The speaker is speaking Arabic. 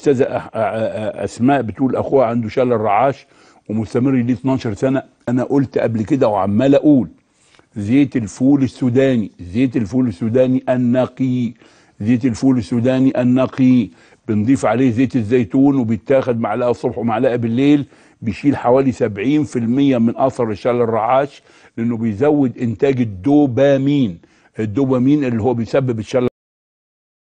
استاذه اسماء بتقول اخوها عنده شلل رعاش ومستمر ليه 12 سنه انا قلت قبل كده وعمال اقول زيت الفول السوداني زيت الفول السوداني النقي زيت الفول السوداني النقي بنضيف عليه زيت الزيتون وبيتاخد معلقه الصبح ومعلقه بالليل بيشيل حوالي 70% من اثر الشلل الرعاش لانه بيزود انتاج الدوبامين الدوبامين اللي هو بيسبب الشلل